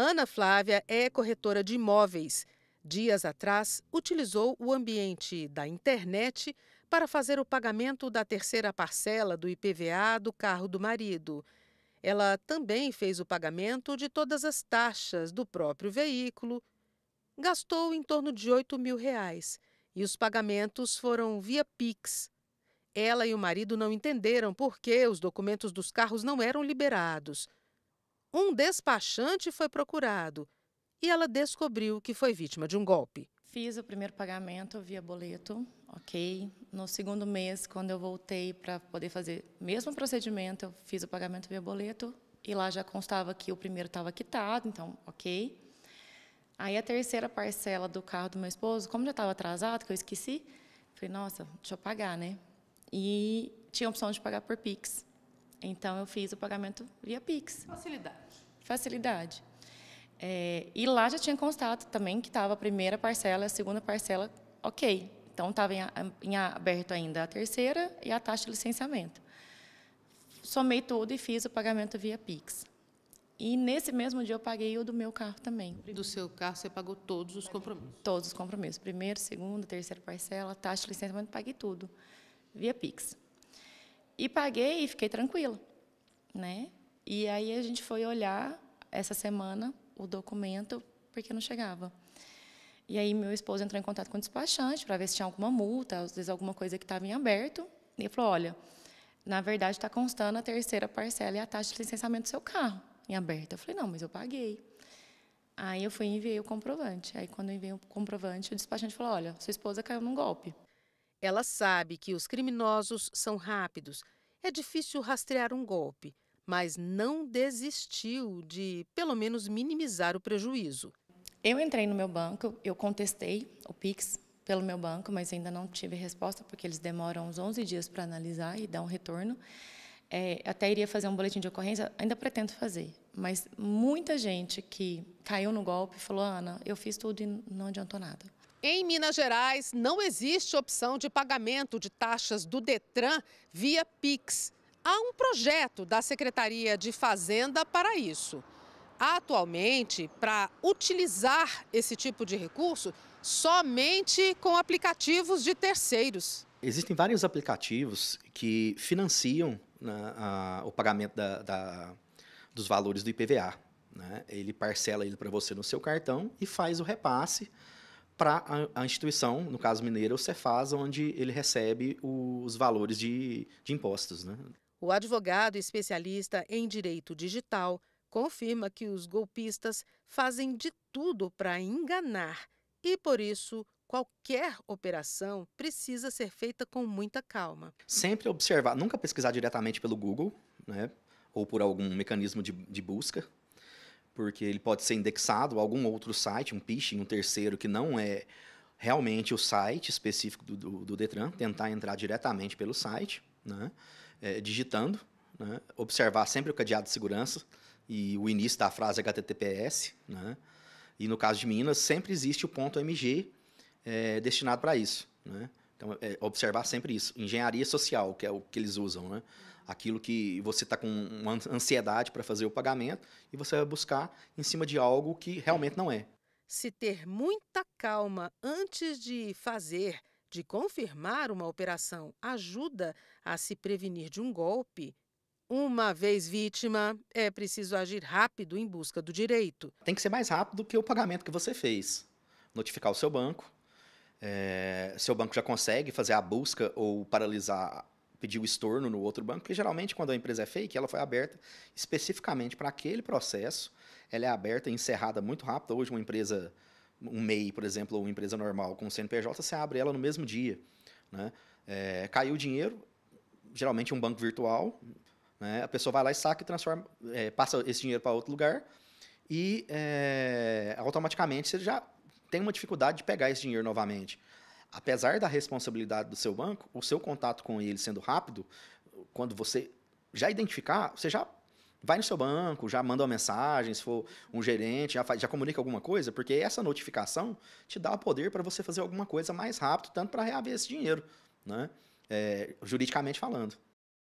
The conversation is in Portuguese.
Ana Flávia é corretora de imóveis. Dias atrás, utilizou o ambiente da internet para fazer o pagamento da terceira parcela do IPVA do carro do marido. Ela também fez o pagamento de todas as taxas do próprio veículo. Gastou em torno de 8 mil reais e os pagamentos foram via Pix. Ela e o marido não entenderam por que os documentos dos carros não eram liberados um despachante foi procurado e ela descobriu que foi vítima de um golpe. Fiz o primeiro pagamento via boleto, ok. No segundo mês, quando eu voltei para poder fazer o mesmo procedimento, eu fiz o pagamento via boleto e lá já constava que o primeiro estava quitado, então, ok. Aí a terceira parcela do carro do meu esposo, como já estava atrasado, que eu esqueci, falei, nossa, deixa eu pagar, né? E tinha a opção de pagar por Pix. Então eu fiz o pagamento via Pix. Facilidade. Facilidade. É, e lá já tinha constato também que estava a primeira parcela, a segunda parcela, ok. Então estava em, em, aberto ainda a terceira e a taxa de licenciamento. Somei tudo e fiz o pagamento via Pix. E nesse mesmo dia eu paguei o do meu carro também. Do seu carro você pagou todos os compromissos? Todos os compromissos. Primeiro, segunda, terceira parcela, taxa de licenciamento, paguei tudo via Pix. E paguei e fiquei tranquila, né? E aí a gente foi olhar essa semana o documento porque não chegava. E aí meu esposo entrou em contato com o despachante para ver se tinha alguma multa, às vezes alguma coisa que estava em aberto. E ele falou, olha, na verdade está constando a terceira parcela e a taxa de licenciamento do seu carro em aberto. Eu falei, não, mas eu paguei. Aí eu fui e enviei o comprovante. Aí quando eu enviei o comprovante, o despachante falou, olha, sua esposa caiu num golpe. Ela sabe que os criminosos são rápidos, é difícil rastrear um golpe, mas não desistiu de, pelo menos, minimizar o prejuízo. Eu entrei no meu banco, eu contestei o Pix pelo meu banco, mas ainda não tive resposta, porque eles demoram uns 11 dias para analisar e dar um retorno. É, até iria fazer um boletim de ocorrência, ainda pretendo fazer. Mas muita gente que caiu no golpe falou, Ana, eu fiz tudo e não adiantou nada. Em Minas Gerais, não existe opção de pagamento de taxas do Detran via Pix. Há um projeto da Secretaria de Fazenda para isso. Atualmente, para utilizar esse tipo de recurso, somente com aplicativos de terceiros. Existem vários aplicativos que financiam né, a, o pagamento da, da, dos valores do IPVA. Né? Ele parcela ele para você no seu cartão e faz o repasse para a, instituição, no caso mineiro, o Cefaz, onde ele recebe os valores de, de impostos. Né? O advogado especialista em direito digital confirma que os golpistas fazem de tudo para enganar e, por isso, qualquer operação precisa ser feita com muita calma. Sempre observar, nunca pesquisar diretamente pelo Google, né? ou por algum mecanismo de, de busca, porque ele pode ser indexado a algum outro site, um phishing, um terceiro que não é realmente o site específico do, do, do Detran, tentar entrar diretamente pelo site, né? é, digitando, né? observar sempre o cadeado de segurança e o início da frase HTTPS, né? e no caso de Minas sempre existe o ponto MG é, destinado para isso, né. então é, observar sempre isso, engenharia social que é o que eles usam, né aquilo que você está com uma ansiedade para fazer o pagamento e você vai buscar em cima de algo que realmente não é. Se ter muita calma antes de fazer, de confirmar uma operação, ajuda a se prevenir de um golpe, uma vez vítima, é preciso agir rápido em busca do direito. Tem que ser mais rápido que o pagamento que você fez. Notificar o seu banco. É, seu banco já consegue fazer a busca ou paralisar pedir o estorno no outro banco, porque geralmente quando a empresa é fake, ela foi aberta especificamente para aquele processo, ela é aberta e encerrada muito rápido. Hoje uma empresa, um MEI, por exemplo, ou uma empresa normal com CNPJ, você abre ela no mesmo dia. Né? É, caiu o dinheiro, geralmente é um banco virtual, né? a pessoa vai lá e saca e transforma, é, passa esse dinheiro para outro lugar e é, automaticamente você já tem uma dificuldade de pegar esse dinheiro novamente apesar da responsabilidade do seu banco, o seu contato com ele sendo rápido, quando você já identificar, você já vai no seu banco, já manda uma mensagem, se for um gerente, já, faz, já comunica alguma coisa, porque essa notificação te dá o poder para você fazer alguma coisa mais rápido, tanto para reaver esse dinheiro, né? É, juridicamente falando.